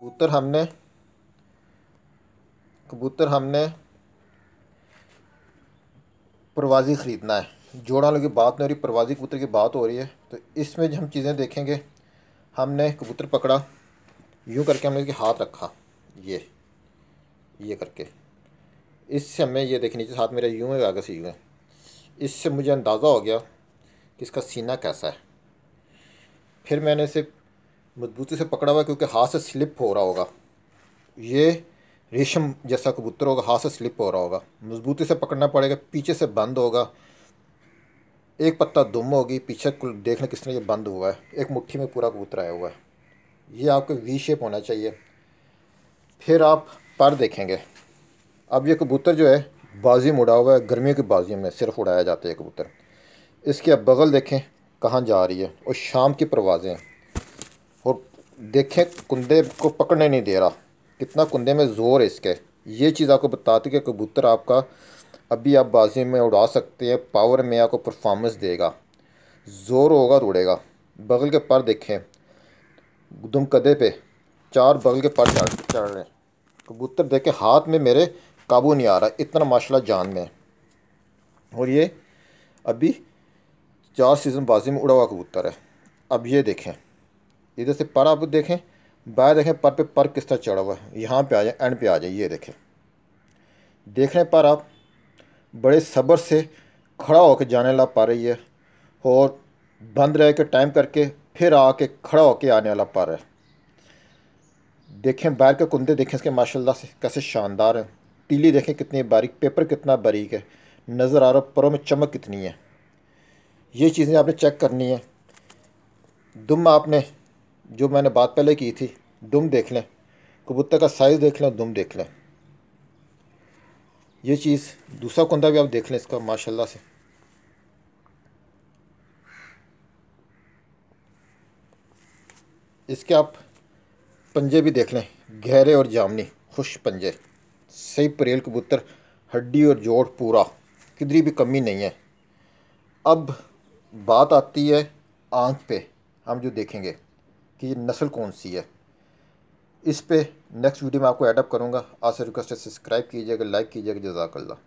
कबूतर हमने कबूतर हमने परवाजी ख़रीदना है जोड़ा जोड़ालों की बात नहीं हो रही परवाजी कबूतर की बात हो रही है तो इसमें हम चीज़ें देखेंगे हमने कबूतर पकड़ा यूँ करके हमने इसके हाथ रखा ये ये करके इससे हमें ये देखने नीचे हाथ मेरा यूँ है आगे से यूँ है इससे मुझे अंदाज़ा हो गया कि इसका सीना कैसा है फिर मैंने इसे मजबूती से पकड़ा हुआ है क्योंकि हाथ से स्लिप हो रहा होगा ये रेशम जैसा कबूतर होगा हाथ से स्लिप हो रहा होगा मजबूती से पकड़ना पड़ेगा पीछे से बंद होगा एक पत्ता दुम होगी पीछे देखना किस तरह ये बंद हुआ है एक मुट्ठी में पूरा कबूतर आया हुआ है ये आपको वी शेप होना चाहिए फिर आप पर देखेंगे अब ये कबूतर जो है बाजी में उड़ा हुआ है गर्मियों की बाजियों में सिर्फ उड़ाया जाता है कबूतर इसके अब बगल देखें कहाँ जा रही है और शाम की परवाज़ें और देखें कुंदे को पकड़ने नहीं दे रहा कितना कुंदे में ज़ोर है इसके ये चीज़ आपको बताती है कि कबूतर आपका अभी आप बाजी में उड़ा सकते हैं पावर में आपको परफॉर्मेंस देगा ज़ोर होगा तो उड़ेगा बगल के पर देखें दुम कदे पे चार बगल के पर चढ़ चढ़ रहे हैं कबूतर देखें हाथ में मेरे काबू नहीं आ रहा इतना माशाल्लाह जान में और ये अभी चार सीज़न बाजी में उड़ा हुआ कबूतर है अब ये देखें इधर से पर आप देखें बाय देखें पर पे पर किस तरह चढ़ा हुआ है यहाँ पे आ जाए एंड पे आ जाए ये देखें देख रहे पर आप बड़े सब्र से खड़ा होकर जाने ला पा रही है और बंद रह के टाइम करके फिर आके खड़ा होकर आने वाला पर है देखें बाहर के कुंदे देखें इसके माशाल्लाह से कैसे शानदार हैं तीली देखें कितनी बारीक पेपर कितना बारीक है नज़र आ रहा परों में चमक कितनी है ये चीज़ें आपने चेक करनी है दुम आपने जो मैंने बात पहले की थी दुम देख लें कबूतर का साइज़ देख लें दुम देख लें ये चीज़ दूसरा कुंदा भी आप देख लें इसका माशाल्लाह से इसके आप पंजे भी देख लें गहरे और जामनी खुश पंजे सही परेल कबूतर हड्डी और जोड़ पूरा किधरी भी कमी नहीं है अब बात आती है आँख पे हम जो देखेंगे कि ये नस्ल कौन सी है इस पे नेक्स्ट वीडियो में आपको एडअप करूँगा आपसे रिक्वेस्ट है सब्सक्राइब कीजिएगा लाइक कीजिएगा जजाकल्ला